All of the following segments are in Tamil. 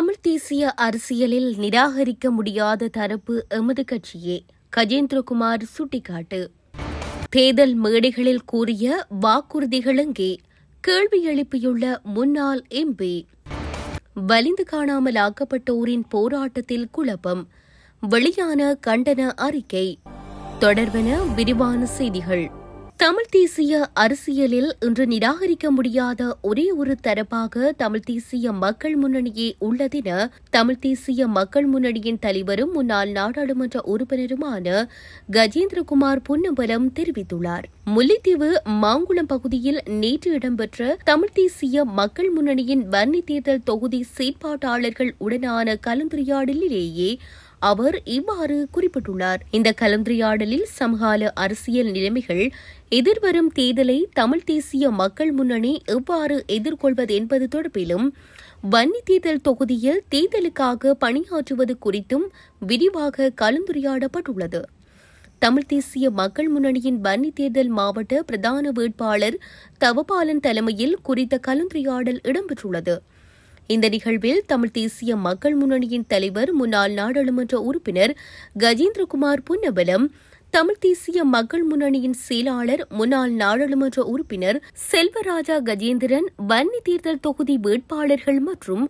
தமிழ் தேசிய அரசியலில் நிராகரிக்க முடியாத தரப்பு எமது கட்சியே கஜேந்திரகுமார் சுட்டிக்காட்டு தேர்தல் மேடைகளில் கூறிய வாக்குறுதிகளெங்கே கேள்வி எழுப்பியுள்ள முன்னாள் எம்பி வலிந்து காணாமல் ஆக்கப்பட்டோரின் போராட்டத்தில் குழப்பம் வெளியான கண்டன அறிக்கை தொடர்பென விரிவான செய்திகள் தமிழ் தேசிய அரசியலில் இன்று நிராகரிக்க முடியாத ஒரே ஒரு தரப்பாக தமிழ் தேசிய மக்கள் முன்னணியே உள்ளதென தமிழ் தேசிய மக்கள் முன்னணியின் தலைவரும் முன்னாள் நாடாளுமன்ற உறுப்பினருமான கஜேந்திரகுமார் பொன்னம்பலம் தெரிவித்துள்ளார் முல்லைத்தீவு மாங்குளம் பகுதியில் நேற்று இடம்பெற்ற தமிழ் தேசிய மக்கள் முன்னணியின் வன்னி தேர்தல் தொகுதி செயற்பாட்டாளர்கள் உடனான கலந்துரையாடலிலேயே அவர் இவ்வாறு குறிப்பிட்டுள்ளார் இந்த கலந்துரையாடலில் சமகால அரசியல் நிலைமைகள் எதிர்வரும் தேர்தலை தமிழ் தேசிய மக்கள் முன்னணி எவ்வாறு எதிர்கொள்வது என்பது தொடர்பிலும் வன்னி தேர்தல் தொகுதியில் தேர்தலுக்காக பணியாற்றுவது குறித்தும் விரிவாக கலந்துரையாடப்பட்டுள்ளது தமிழ் தேசிய மக்கள் முன்னணியின் வன்னி தேர்தல் மாவட்ட பிரதான வேட்பாளர் தவபாலன் தலைமையில் குறித்த கலந்துரையாடல் இடம்பெற்றுள்ளது இந்த நிகழ்வில் தமிழ் தேசிய மக்கள் முன்னணியின் தலைவர் முன்னாள் நாடாளுமன்ற உறுப்பினர் கஜேந்திரகுமார் புன்னபலம் தமிழ் தேசிய மக்கள் முன்னணியின் செயலாளர் முன்னாள் நாடாளுமன்ற உறுப்பினர் செல்வராஜா கஜேந்திரன் வன்னி தேர்தல் தொகுதி வேட்பாளர்கள் மற்றும்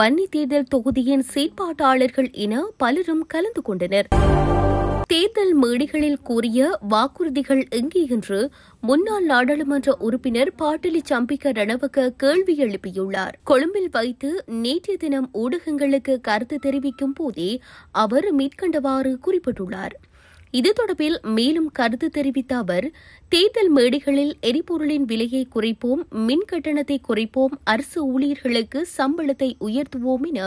வன்னி தேர்தல் தொகுதியின் செயற்பாட்டாளர்கள் என பலரும் கலந்து கொண்டனா் தேர்தல் மேடைகளில் கூறிய வாக்குறுதிகள் எங்கே என்று முன்னாள் நாடாளுமன்ற உறுப்பினர் பாட்டலி சம்பிக்க ரணவக கேள்வி எழுப்பியுள்ளார் கொழும்பில் வைத்து நேற்றைய தினம் ஊடகங்களுக்கு கருத்து தெரிவிக்கும் போதே அவர் மேற்கண்டவாறு குறிப்பிட்டுள்ளார் இது தொடர்பில் மேலும் கருத்து தெரிவித்த அவர் தேர்தல் மேடைகளில் எரிபொருளின் விலையை குறைப்போம் மின் கட்டணத்தை குறைப்போம் அரசு ஊழியர்களுக்கு சம்பளத்தை உயர்த்துவோம் என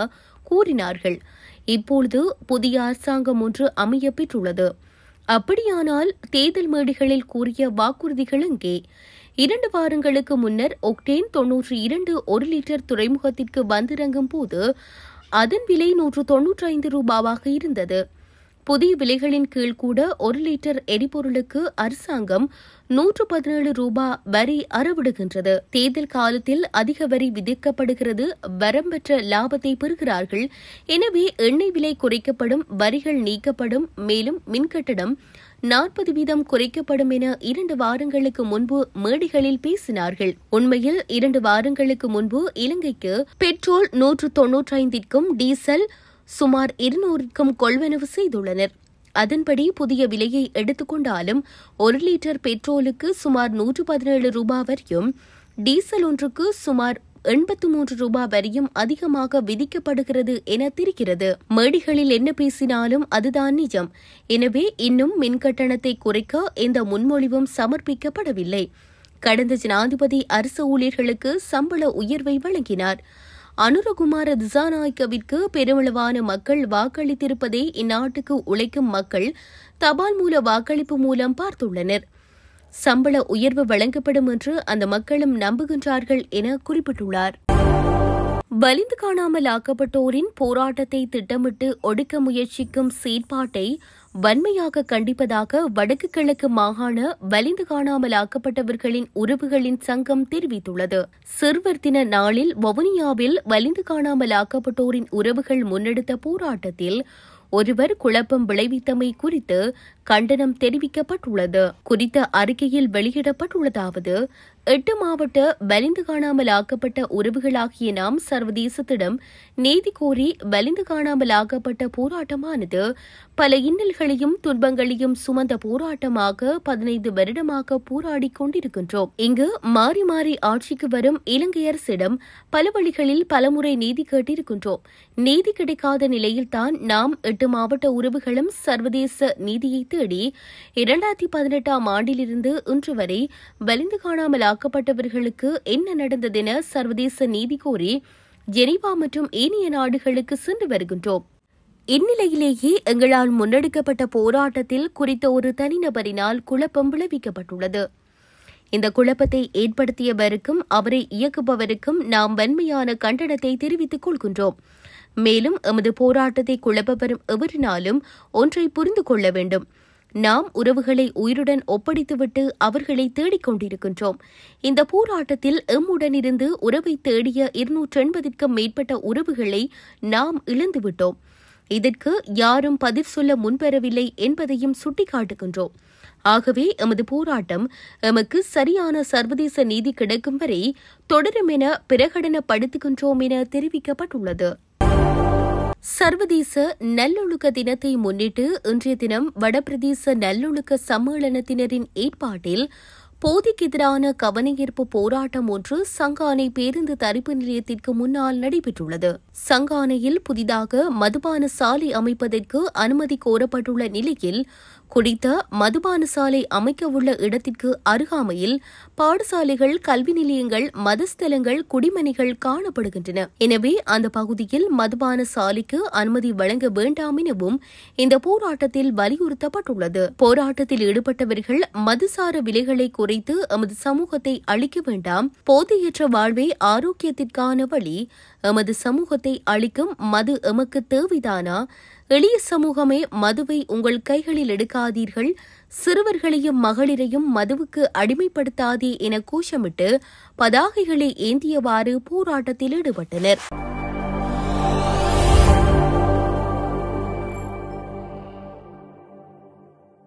கூறினார்கள் இப்பொழுது புதிய அரசாங்கம் ஒன்று அமைய பெற்றுள்ளது அப்படியானால் தேர்தல் மேடைகளில் கூறிய வாக்குறுதிகள் எங்கே இரண்டு வாரங்களுக்கு முன்னர் ஒக்டேன் தொன்னூற்றி இரண்டு ஒரு லிட்டர் துறைமுகத்திற்கு வந்திறங்கும் போது அதன் விலை நூற்று தொன்னூற்றி ஐந்து ரூபாவாக இருந்தது புதிய விலைகளின் கீழ் கூட ஒரு லிட்டர் எரிபொருளுக்கு அரசாங்கம் நூற்று பதினேழு ரூபாய் வரி அறவிடுகின்றது தேர்தல் காலத்தில் அதிக வரி விதிக்கப்படுகிறது வரம் லாபத்தை பெறுகிறார்கள் எனவே எண்ணெய் விலை குறைக்கப்படும் வரிகள் நீக்கப்படும் மேலும் மின்கட்டணம் நாற்பது வீதம் குறைக்கப்படும் என இரண்டு வாரங்களுக்கு முன்பு மேடைகளில் பேசினார்கள் உண்மையில் இரண்டு வாரங்களுக்கு முன்பு இலங்கைக்கு பெட்ரோல் நூற்று தொன்னூற்றி ஐந்திற்கும் டீசல் சுமார் இருநூறுக்கும் கொள்வனவு செய்துள்ளனர் அதன்படி புதிய விலையை எடுத்துக்கொண்டாலும் ஒரு லிட்டர் பெட்ரோலுக்கு சுமார் நூற்று பதினேழு ரூபாய் வரையும் டீசல் ஒன்றுக்கு சுமார் எண்பத்து மூன்று ரூபாய் வரையும் அதிகமாக விதிக்கப்படுகிறது என தெரிகிறது மேடிகளில் என்ன பேசினாலும் அதுதான் நிஜம் எனவே இன்னும் மின்கட்டணத்தை குறைக்க எந்த முன்மொழிவும் சமர்ப்பிக்கப்படவில்லை கடந்த ஜனாதிபதி அரசு ஊழியர்களுக்கு சம்பள உயர்வை வழங்கினார் அனுரகுமார திசாநாயக்கவிற்கு பெருமளவான மக்கள் வாக்களித்திருப்பதை இந்நாட்டுக்கு உழைக்கும் மக்கள் தபால் மூல வாக்களிப்பு மூலம் பார்த்துள்ளனர் சம்பள உயர்வு வழங்கப்படும் என்று அந்த மக்களும் நம்புகின்றார்கள் என குறிப்பிட்டுள்ளார் வலிந்து காணாமல் ஆக்கப்பட்டோரின் போராட்டத்தை திட்டமிட்டு ஒடுக்க முயற்சிக்கும் செயற்பாட்டை வன்மையாக கண்டிப்பதாக வடக்கு கிழக்கு மாகாண வலிந்து காணாமல் ஆக்கப்பட்டவர்களின் உறவுகளின் சங்கம் தெரிவித்துள்ளது சிறுவர் தின நாளில் வவுனியாவில் வலிந்து காணாமல் ஆக்கப்பட்டோரின் உறவுகள் முன்னெடுத்த போராட்டத்தில் ஒருவர் குழப்பம் விளைவித்தமை குறித்து கண்டனம் தெரிவிக்கப்பட்டுள்ளது குறித்த அறிக்கையில் வெளியிடப்பட்டுள்ளதாவது எட்டு மாவட்ட வலிந்து காணாமல் ஆக்கப்பட்ட உறவுகளாகிய நாம் சர்வதேசத்திடம் நீதி கோரி வலிந்து காணாமல் ஆக்கப்பட்ட போராட்டமானது பல இன்னல்களையும் துன்பங்களையும் சுமந்த போராட்டமாக பதினைந்து வருடமாக போராடி கொண்டிருக்கின்றோம் இங்கு மாறி மாறி ஆட்சிக்கு வரும் இலங்கை அரசிடம் பல வழிகளில் பலமுறை நீதி கேட்டிருக்கின்றோம் நீதி கிடைக்காத நிலையில்தான் நாம் எட்டு மாவட்ட உறவுகளும் சர்வதேச நீதியை தேடி இரண்டாயிரத்தி பதினெட்டாம் ஆண்டிலிருந்து இன்று வரை வலிந்து காணாமல் தாக்கப்பட்டவர்களுக்கு என்ன நடந்ததென சர்வதேச நீதி கோரி ஜெனீவா மற்றும் ஏனைய நாடுகளுக்கு சென்று வருகின்றோம் இந்நிலையிலேயே எங்களால் முன்னெடுக்கப்பட்ட போராட்டத்தில் குறித்த ஒரு தனிநபரினால் குழப்பம் விளைவிக்கப்பட்டுள்ளது இந்த குழப்பத்தை ஏற்படுத்தியவருக்கும் அவரை இயக்குபவருக்கும் நாம் வன்மையான கண்டனத்தை தெரிவித்துக் கொள்கின்றோம் மேலும் எமது போராட்டத்தை குழப்ப வரும் எவரினாலும் ஒன்றை புரிந்து கொள்ள வேண்டும் நாம் உறவுகளை உயிருடன் ஒப்படைத்துவிட்டு அவர்களை தேடிக் கொண்டிருக்கின்றோம் இந்த போராட்டத்தில் எம்முடனிருந்து உறவை தேடிய இருநூற்று எண்பதிற்கும் மேற்பட்ட உறவுகளை நாம் இழந்துவிட்டோம் இதற்கு யாரும் பதில் சொல்ல முன்வரவில்லை என்பதையும் சுட்டிக்காட்டுகின்றோம் ஆகவே எமது போராட்டம் எமக்கு சரியான சர்வதேச நீதி கிடைக்கும் வரை தொடரும் என பிரகடனப்படுத்துகின்றோம் என தெரிவிக்கப்பட்டுள்ளது சர்வதேச நல்லொழுக்க தினத்தை முன்னிட்டு இன்றைய தினம் வடபிரதேச நல்லொழுக்க சம்மேளனத்தினரின் ஏற்பாட்டில் போதிக்கு எதிரான கவனஈர்ப்பு போராட்டம் ஒன்று சங்கானை பேருந்து தரிப்பு நிலையத்திற்கு முன்னால் நடைபெற்றுள்ளது சங்கானையில் புதிதாக மதுபான சாலை அமைப்பதற்கு அனுமதி கோரப்பட்டுள்ள நிலையில் குடித்த மதுபான சாலை அமைக்கவுள்ள இடத்திற்கு அருகாமையில் பாடசாலைகள் கல்வி நிலையங்கள் மதஸ்தலங்கள் குடிமனைகள் காணப்படுகின்றன எனவே அந்த பகுதியில் மதுபான சாலைக்கு அனுமதி வழங்க வேண்டாம் எனவும் இந்த போராட்டத்தில் வலியுறுத்தப்பட்டுள்ளது போராட்டத்தில் ஈடுபட்டவர்கள் மதுசார விலைகளை குறைத்து எமது சமூகத்தை அழிக்க வேண்டாம் போதையற்ற வாழ்வே ஆரோக்கியத்திற்கான வழி எமது சமூகத்தை அழிக்கும் மது எமக்கு தேவைதானா எளிய சமூகமே மதுவை உங்கள் கைகளில் எடுக்காதீர்கள் சிறுவர்களையும் மகளிரையும் மதுவுக்கு அடிமைப்படுத்தாதே என கோஷமிட்டு பதாகைகளை ஏந்தியவாறு போராட்டத்தில் ஈடுபட்டனர்